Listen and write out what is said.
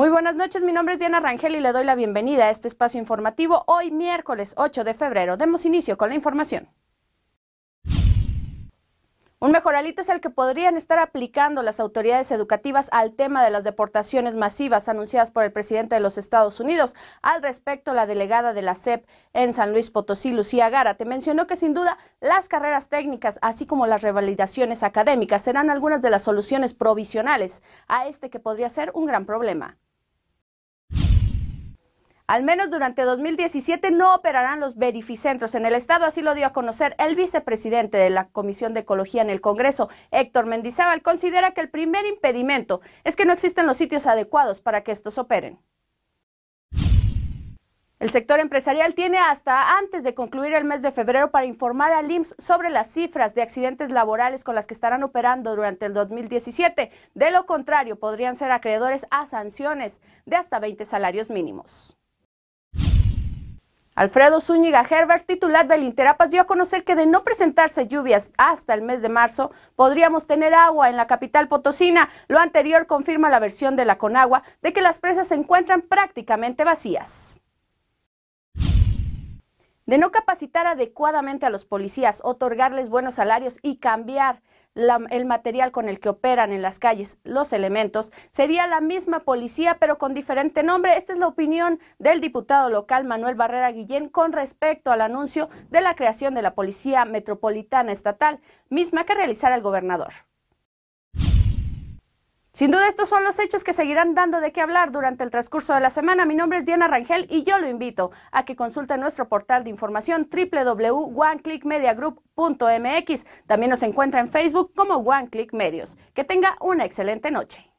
Muy buenas noches, mi nombre es Diana Rangel y le doy la bienvenida a este espacio informativo. Hoy miércoles 8 de febrero demos inicio con la información. Un mejor alito es el que podrían estar aplicando las autoridades educativas al tema de las deportaciones masivas anunciadas por el presidente de los Estados Unidos. Al respecto, la delegada de la CEP en San Luis Potosí, Lucía Gara. Te mencionó que sin duda las carreras técnicas, así como las revalidaciones académicas, serán algunas de las soluciones provisionales a este que podría ser un gran problema. Al menos durante 2017 no operarán los verificentros en el Estado, así lo dio a conocer el vicepresidente de la Comisión de Ecología en el Congreso, Héctor Mendizábal. Considera que el primer impedimento es que no existen los sitios adecuados para que estos operen. El sector empresarial tiene hasta antes de concluir el mes de febrero para informar al IMSS sobre las cifras de accidentes laborales con las que estarán operando durante el 2017. De lo contrario, podrían ser acreedores a sanciones de hasta 20 salarios mínimos. Alfredo Zúñiga Herbert, titular del Interapas, dio a conocer que de no presentarse lluvias hasta el mes de marzo, podríamos tener agua en la capital potosina. Lo anterior confirma la versión de la Conagua de que las presas se encuentran prácticamente vacías. De no capacitar adecuadamente a los policías, otorgarles buenos salarios y cambiar el material con el que operan en las calles los elementos, sería la misma policía pero con diferente nombre. Esta es la opinión del diputado local Manuel Barrera Guillén con respecto al anuncio de la creación de la Policía Metropolitana Estatal, misma que realizará el gobernador. Sin duda estos son los hechos que seguirán dando de qué hablar durante el transcurso de la semana. Mi nombre es Diana Rangel y yo lo invito a que consulte nuestro portal de información www.oneclickmediagroup.mx. También nos encuentra en Facebook como One Click Medios. Que tenga una excelente noche.